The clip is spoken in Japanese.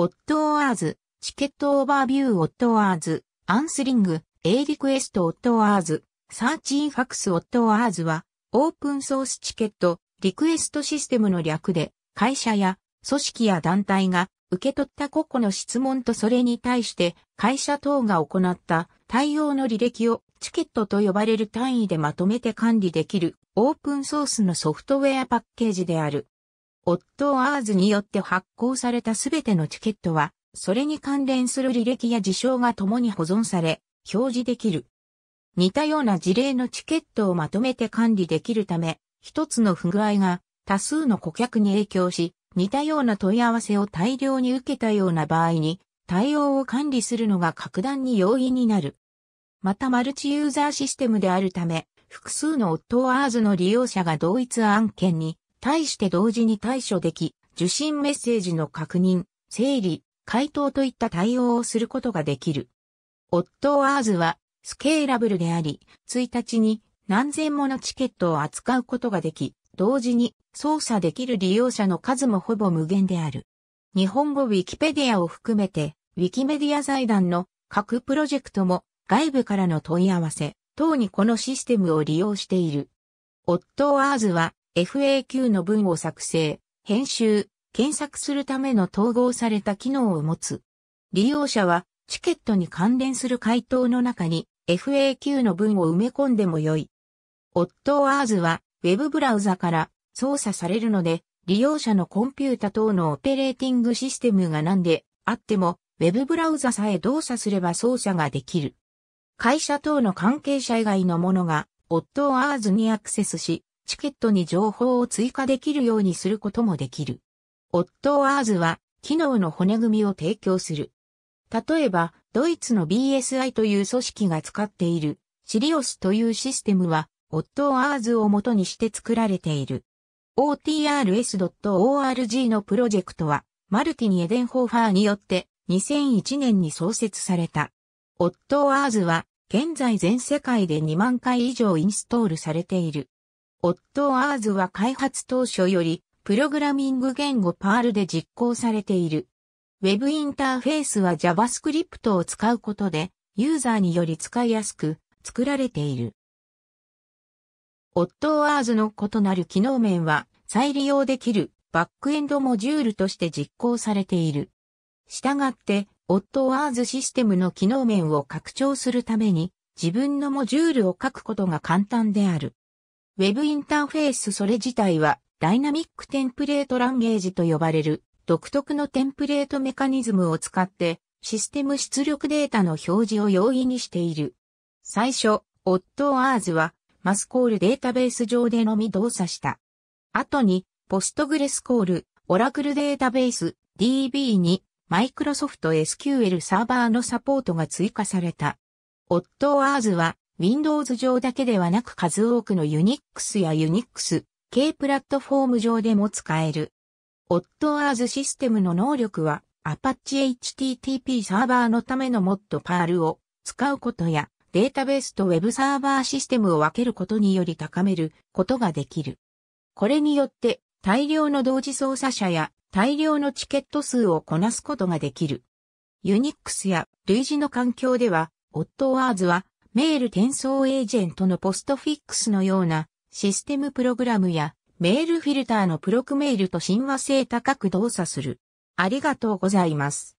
オットワアーズ、チケットオーバービューオットワアーズ、アンスリング、A リクエストオットワアーズ、サーチインファクスオットワアーズは、オープンソースチケット、リクエストシステムの略で、会社や組織や団体が受け取った個々の質問とそれに対して会社等が行った対応の履歴をチケットと呼ばれる単位でまとめて管理できるオープンソースのソフトウェアパッケージである。オットー・アーズによって発行されたすべてのチケットは、それに関連する履歴や事象が共に保存され、表示できる。似たような事例のチケットをまとめて管理できるため、一つの不具合が多数の顧客に影響し、似たような問い合わせを大量に受けたような場合に、対応を管理するのが格段に容易になる。またマルチユーザーシステムであるため、複数のオットーアーズの利用者が同一案件に対して同時に対処でき、受信メッセージの確認、整理、回答といった対応をすることができる。オットーアーズはスケーラブルであり、1日に何千ものチケットを扱うことができ、同時に操作できる利用者の数もほぼ無限である。日本語ウィキペディアを含めて、ウィキメディア財団の各プロジェクトも外部からの問い合わせ等にこのシステムを利用している。オットーアーズは FAQ の文を作成、編集、検索するための統合された機能を持つ。利用者はチケットに関連する回答の中に FAQ の文を埋め込んでも良い。オットーアーズは Web ブラウザから操作されるので、利用者のコンピュータ等のオペレーティングシステムが何であっても、Web ブラウザさえ動作すれば操作ができる。会社等の関係者以外の者が、オットーアーズにアクセスし、チケットに情報を追加できるようにすることもできる。オットーアーズは、機能の骨組みを提供する。例えば、ドイツの BSI という組織が使っている、シリオスというシステムは、オットーアーズを元にして作られている。otrs.org のプロジェクトは、マルティニ・エデンホーファーによって2001年に創設された。オットーアーズは、現在全世界で2万回以上インストールされている。オットアーズは開発当初より、プログラミング言語パールで実行されている。ウェブインターフェースは JavaScript を使うことで、ユーザーにより使いやすく作られている。オットアーズの異なる機能面は、再利用できるバックエンドモジュールとして実行されている。したがって、オットアーズシステムの機能面を拡張するために、自分のモジュールを書くことが簡単である。ウェブインターフェースそれ自体はダイナミックテンプレートランゲージと呼ばれる独特のテンプレートメカニズムを使ってシステム出力データの表示を容易にしている。最初、オットーアーズはマスコールデータベース上でのみ動作した。後に、ポストグレスコール、オラクルデータベース DB にマイクロソフト SQL サーバーのサポートが追加された。オットーアーズは Windows 上だけではなく数多くの Unix や Unix 系プラットフォーム上でも使える。オットアーズシステムの能力は Apache HTTP サーバーのためのモッドパールを使うことやデータベースとウェブサーバーシステムを分けることにより高めることができる。これによって大量の同時操作者や大量のチケット数をこなすことができる。Unix や類似の環境では、オットワーズはメール転送エージェントのポストフィックスのようなシステムプログラムやメールフィルターのプロクメールと親和性高く動作する。ありがとうございます。